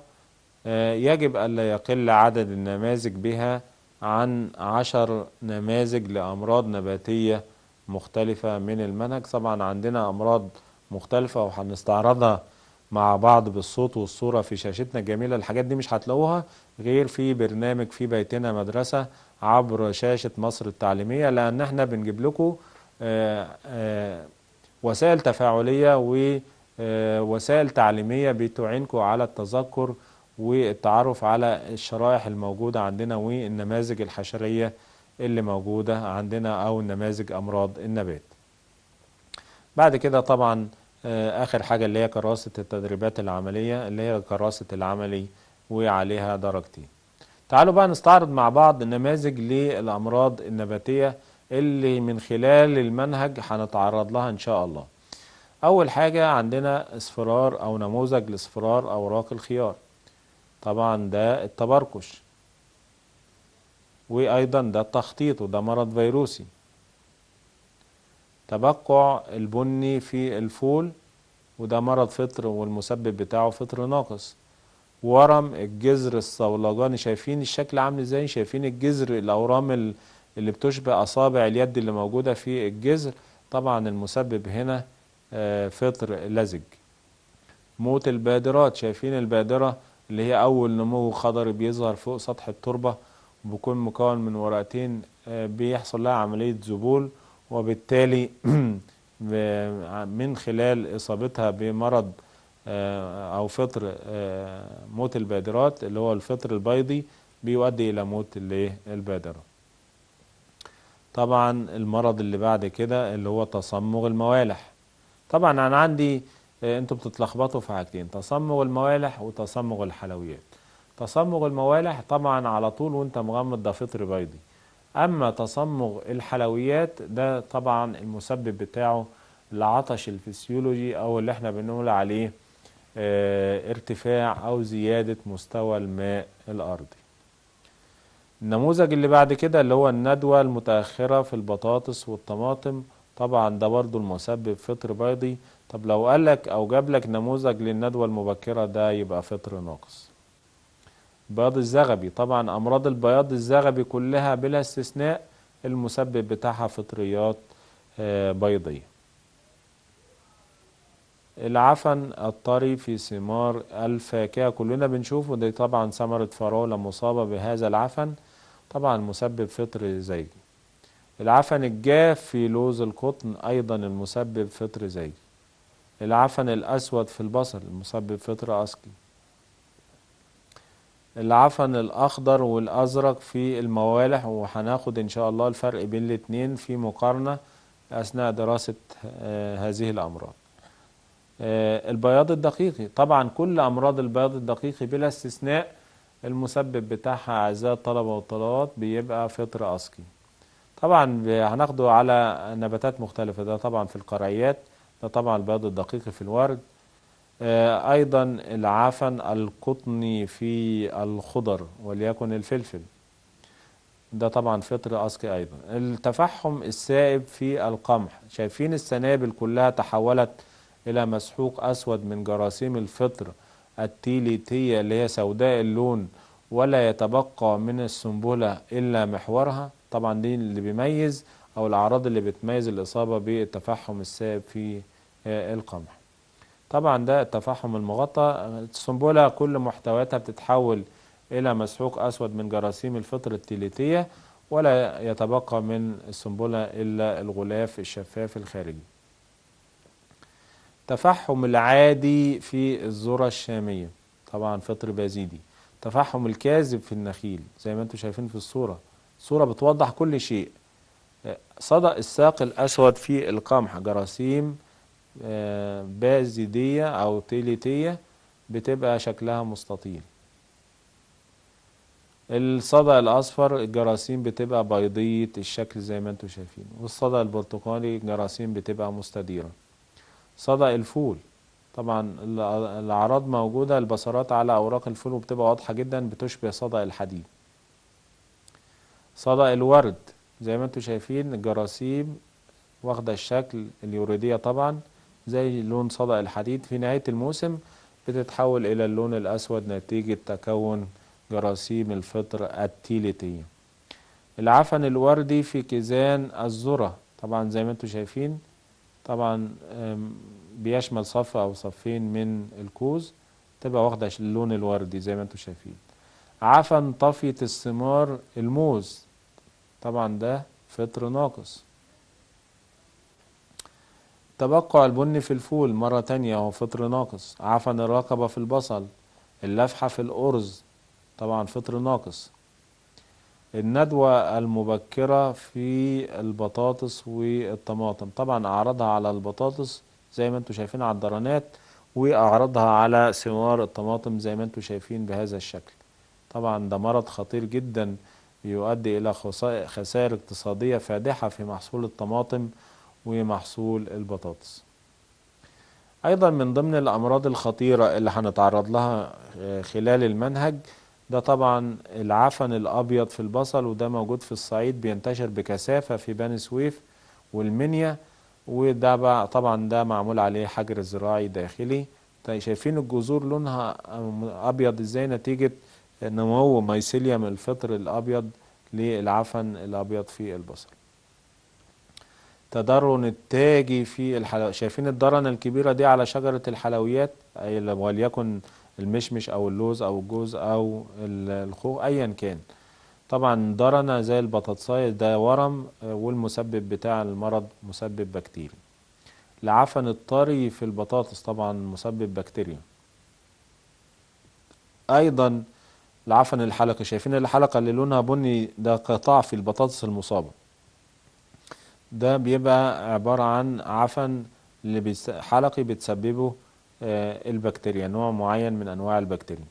آه، يجب ألا يقل عدد النماذج بها عن عشر نماذج لأمراض نباتية مختلفة من المنهج طبعا عندنا أمراض مختلفة وهنستعرضها مع بعض بالصوت والصورة في شاشتنا الجميلة الحاجات دي مش هتلاقوها غير في برنامج في بيتنا مدرسة عبر شاشة مصر التعليمية لأن احنا بنجيب لكم آه، آه، وسائل تفاعلية ووسائل آه، تعليمية بتعينكم على التذكر والتعرف على الشرائح الموجودة عندنا والنماذج الحشرية اللي موجودة عندنا أو نماذج أمراض النبات بعد كده طبعا آه، اخر حاجه اللي هي كراسه التدريبات العمليه اللي هي كراسه العملي وعليها درجتين تعالوا بقى نستعرض مع بعض النماذج للامراض النباتيه اللي من خلال المنهج هنتعرض لها ان شاء الله اول حاجه عندنا اصفرار او نموذج لاصفرار اوراق الخيار طبعا ده التبركش وايضا ده التخطيط وده مرض فيروسي تبقع البني في الفول وده مرض فطر والمسبب بتاعه فطر ناقص ورم الجذر الصولجاني شايفين الشكل عامل ازاي شايفين الجذر الاورام اللي بتشبه اصابع اليد اللي موجوده في الجذر طبعا المسبب هنا آه، فطر لزج موت البادرات شايفين البادره اللي هي اول نمو خضري بيظهر فوق سطح التربه وبيكون مكون من ورقتين آه، بيحصل لها عمليه ذبول وبالتالي من خلال إصابتها بمرض آه، أو فطر آه، موت البادرات اللي هو الفطر البيضي بيؤدي إلى موت البادره طبعا المرض اللي بعد كده اللي هو تصمغ الموالح طبعا أنا عندي آه، انتوا بتتلخبطوا في حاجتين تصمغ الموالح وتصمغ الحلويات تصمغ الموالح طبعا على طول وانت مغمض ده فطر بيضي أما تصمغ الحلويات ده طبعا المسبب بتاعه العطش الفسيولوجي أو اللي احنا بنقول عليه اه ارتفاع أو زيادة مستوى الماء الأرضي النموذج اللي بعد كده اللي هو الندوة المتأخرة في البطاطس والطماطم طبعا ده برضو المسبب فطر بيضي طب لو قالك أو جابلك نموذج للندوة المبكرة ده يبقى فطر ناقص البياض الزغبي طبعا أمراض البياض الزغبي كلها بلا استثناء المسبب بتاعها فطريات آه، بيضية العفن الطري في ثمار الفاكهة كلنا بنشوفه دي طبعا ثمرة فراولة مصابة بهذا العفن طبعا مسبب فطر زيجي العفن الجاف في لوز القطن أيضا المسبب فطر زيجي العفن الأسود في البصل المسبب فطر أسكي العفن الأخضر والأزرق في الموالح وهناخد إن شاء الله الفرق بين الاتنين في مقارنة أثناء دراسة آه، هذه الأمراض آه، البياض الدقيقي طبعا كل أمراض البياض الدقيقي بلا استثناء المسبب بتاعها أعزائي الطلبة والطلبات بيبقى فطر أسكي طبعا هناخده على نباتات مختلفة ده طبعا في القرعيات ده طبعا البياض الدقيقي في الورد آه، أيضا العفن القطني في الخضر وليكن الفلفل ده طبعا فطر اسقي أيضا التفحم السائب في القمح شايفين السنابل كلها تحولت إلى مسحوق أسود من جراثيم الفطر التيليتية اللي هي سوداء اللون ولا يتبقى من السنبلة إلا محورها طبعا دي اللي بيميز أو الأعراض اللي بتميز الإصابة بالتفحم السائب في آه، القمح طبعا ده التفاحم المغطى السنبلة كل محتوياتها بتتحول إلى مسحوق أسود من جراثيم الفطر التيليتية ولا يتبقى من السنبلة إلا الغلاف الشفاف الخارجي تفحم العادي في الذرة الشامية طبعا فطر بازيدي تفحم الكاذب في النخيل زي ما انتم شايفين في الصورة صورة بتوضح كل شيء صدأ الساق الأسود في القمح جراثيم آه، بازيدية أو تيليتية بتبقى شكلها مستطيل الصدى الأصفر الجراثيم بتبقى بيضية الشكل زي ما انتم شايفين والصدى البرتقالي الجراثيم بتبقى مستديرة صدى الفول طبعا الأعراض موجودة البصرات على أوراق الفول وبتبقى واضحة جدا بتشبه صدى الحديد صدى الورد زي ما انتم شايفين الجراثيم واخدة الشكل اليوريدية طبعا زي لون صدأ الحديد في نهاية الموسم بتتحول إلى اللون الأسود نتيجة تكون جراثيم الفطر التيليتية العفن الوردي في كيزان الذرة طبعا زي ما انتم شايفين طبعا بيشمل صف أو صفين من الكوز تبقى واخدة اللون الوردي زي ما انتم شايفين عفن طفية الثمار الموز طبعا ده فطر ناقص تبقع البن في الفول مرة تانية هو فطر ناقص عفن الرقبة في البصل اللفحة في الأرز طبعا فطر ناقص الندوة المبكرة في البطاطس والطماطم طبعا أعرضها على البطاطس زي ما انتم شايفين على الدرانات وأعرضها على ثمار الطماطم زي ما انتم شايفين بهذا الشكل طبعا ده مرض خطير جدا بيؤدي إلى خسائر اقتصادية فادحة في محصول الطماطم ومحصول البطاطس ايضا من ضمن الامراض الخطيرة اللي هنتعرض لها آه، خلال المنهج ده طبعا العفن الابيض في البصل وده موجود في الصعيد بينتشر بكثافة في بني سويف والمنيا وده طبعا ده معمول عليه حجر زراعي داخلي طيب، شايفين الجذور لونها ابيض ازاي نتيجة نمو من الفطر الابيض للعفن الابيض في البصل تدرن التاجي في الحلو... شايفين الدرنة الكبيرة دي على شجرة الحلويات أي وليكن المشمش أو اللوز أو الجوز أو الخوخ أيا كان طبعا درنة زي البطاطساية ده ورم والمسبب بتاع المرض مسبب بكتيري العفن الطري في البطاطس طبعا مسبب بكتيريا أيضا العفن الحلقي شايفين الحلقة اللي لونها بني ده قطاع في البطاطس المصابة ده بيبقى عبارة عن عفن اللي حلقي بتسببه آه، البكتيريا نوع معين من أنواع البكتيريا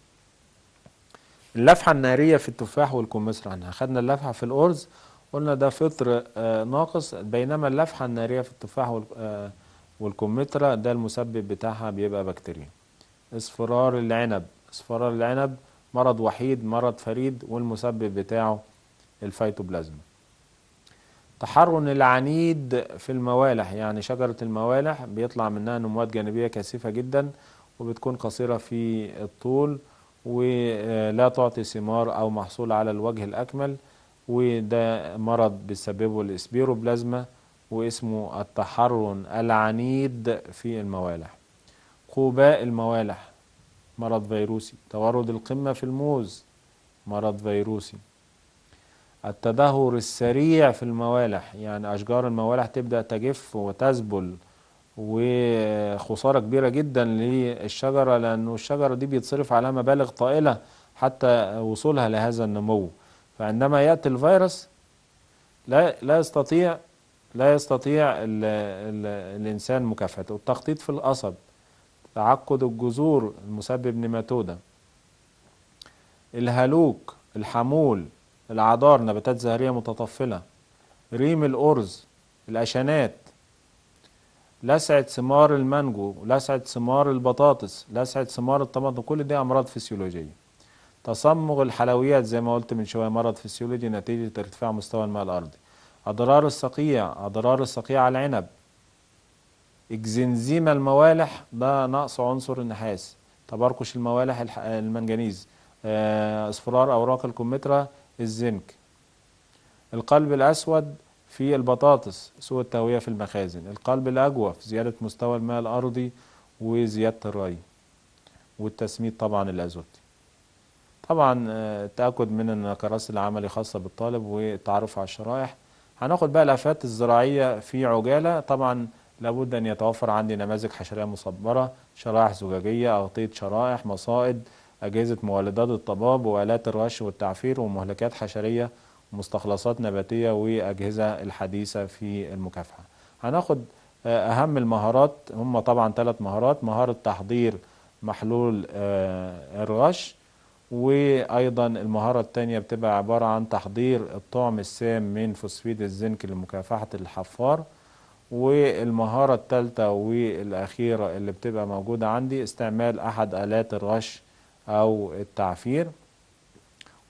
اللفحة النارية في التفاح والكمثرى احنا خدنا اللفحة في الأرز قلنا ده فطر آه، ناقص بينما اللفحة النارية في التفاح آه، والكمثرى ده المسبب بتاعها بيبقى بكتيريا اصفرار العنب اصفرار العنب مرض وحيد مرض فريد والمسبب بتاعه الفيتوبلازما تحرن العنيد في الموالح يعني شجرة الموالح بيطلع منها نموات جانبية كثيفة جدا وبتكون قصيرة في الطول ولا تعطي ثمار أو محصول على الوجه الأكمل وده مرض بيسببه الإسبيروبلازما واسمه التحرن العنيد في الموالح قوباء الموالح مرض فيروسي تورد القمة في الموز مرض فيروسي التدهور السريع في الموالح يعني أشجار الموالح تبدأ تجف وتذبل وخسارة كبيرة جدا للشجرة لأنه الشجرة دي بيتصرف عليها مبالغ طائلة حتى وصولها لهذا النمو فعندما يأتي الفيروس لا لا يستطيع لا يستطيع الـ الـ الإنسان مكافحته التخطيط في القصب تعقد الجذور المسبب نيماتودا الهلوك الحمول العذار نباتات زهرية متطفلة ريم الأرز الأشانات لسعة ثمار المانجو لسعة ثمار البطاطس لسعة ثمار الطماطم كل دي أمراض فسيولوجية تصمغ الحلويات زي ما قلت من شوية مرض فسيولوجي نتيجة ارتفاع مستوى الماء الأرضي أضرار الصقيع أضرار الصقيع على العنب إكزنزيما الموالح ده نقص عنصر النحاس تبركش الموالح المنجنيز آه، أصفرار أوراق الكمثرى الزنك القلب الأسود في البطاطس سوء التهوية في المخازن القلب الأجوف زيادة مستوى الماء الأرضي وزيادة الري والتسميد طبعا الأزوتي طبعا آه، التأكد من أن كراسي العملي خاصة بالطالب والتعرف على الشرائح هناخد بقى الآفات الزراعية في عجالة طبعا لابد أن يتوفر عندي نماذج حشرية مصبرة شرائح زجاجية أغطية شرائح مصائد أجهزة مولدات الطباب وآلات الرش والتعفير ومهلكات حشرية ومستخلصات نباتية وأجهزة الحديثة في المكافحة هناخد آه، أهم المهارات هم طبعا ثلاث مهارات مهارة تحضير محلول آه، الرش وأيضا المهارة الثانية بتبقى عبارة عن تحضير الطعم السام من فوسفيد الزنك لمكافحة الحفار والمهارة الثالثة والأخيرة اللي بتبقى موجودة عندي استعمال أحد آلات الرش أو التعفير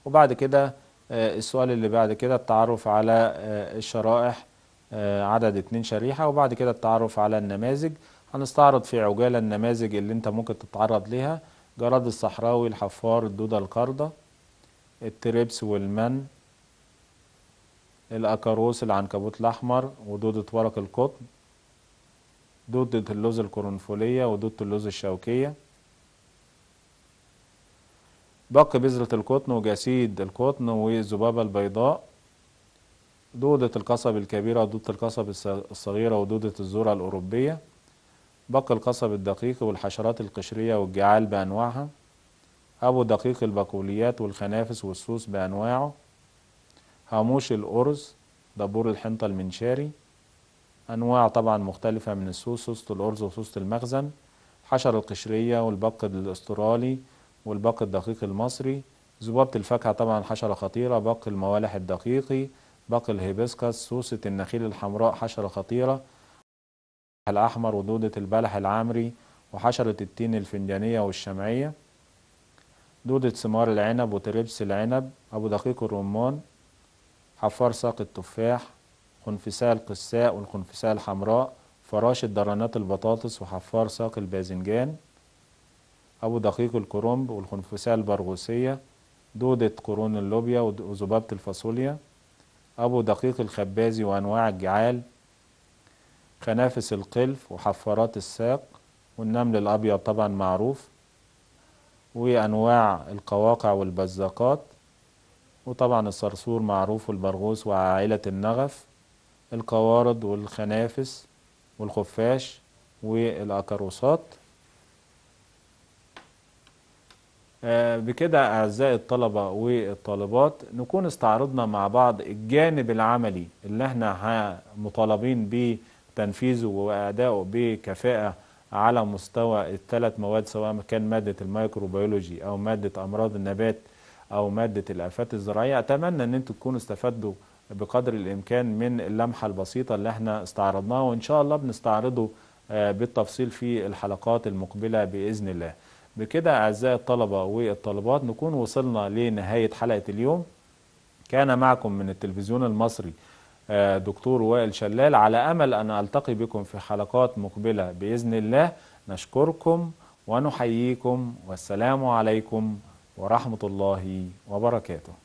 وبعد كده آه، السؤال اللي بعد كده التعرف على آه، الشرائح آه، عدد اتنين شريحة وبعد كده التعرف على النماذج هنستعرض في عجالة النماذج اللي انت ممكن تتعرض لها جراد الصحراوي الحفار الدودة القردة التريبس والمن الأكاروس العنكبوت الأحمر ودودة ورق القطن دودة اللوز القرنفلية ودودة اللوز الشوكية باقي بذرة القطن وجسيد القطن والذبابة البيضاء دودة القصب الكبيرة ودودة القصب الصغيرة ودودة الذرة الأوروبية باقي القصب الدقيق والحشرات القشرية والجعال بأنواعها أبو دقيق البقوليات والخنافس والسوس بأنواعه هاموش الأرز دبور الحنطة المنشاري أنواع طبعا مختلفة من السوس سوسة الأرز وسوسة المخزن حشر القشرية والبق الأسترالي والباقي الدقيق المصري ذبابة الفاكهة طبعا حشرة خطيرة باقي الموالح الدقيقي باقي الهيبسكس سوسة النخيل الحمراء حشرة خطيرة الأحمر ودودة البلح العمري وحشرة التين الفنجانية والشمعية دودة ثمار العنب وتربس العنب أبو دقيق الرمان حفار ساق التفاح خنفساء القساء والخنفساء الحمراء فراش الدرانات البطاطس وحفار ساق الباذنجان أبو دقيق الكرنب والخنفساء البرغوثية دودة قرون اللوبيا وذبابة الفاصوليا أبو دقيق الخبازي وأنواع الجعال خنافس القلف وحفارات الساق والنمل الأبيض طبعا معروف وأنواع القواقع والبزاقات وطبعا الصرصور معروف والبرغوث وعائلة النغف القوارض والخنافس والخفاش والأكروسات آه، بكده أعزائي الطلبة والطالبات نكون استعرضنا مع بعض الجانب العملي اللي احنا مطالبين بتنفيذه وأداؤه بكفاءة على مستوى الثلاث مواد سواء كان مادة الميكروبيولوجي أو مادة أمراض النبات أو مادة الآفات الزراعية أتمنى أن أنتم تكونوا استفدتوا بقدر الإمكان من اللمحة البسيطة اللي احنا استعرضناها وإن شاء الله بنستعرضه آه، بالتفصيل في الحلقات المقبلة بإذن الله بكده أعزائي الطلبة والطلبات نكون وصلنا لنهاية حلقة اليوم كان معكم من التلفزيون المصري آه، دكتور وائل شلال على أمل أن ألتقي بكم في حلقات مقبلة بإذن الله نشكركم ونحييكم والسلام عليكم ورحمة الله وبركاته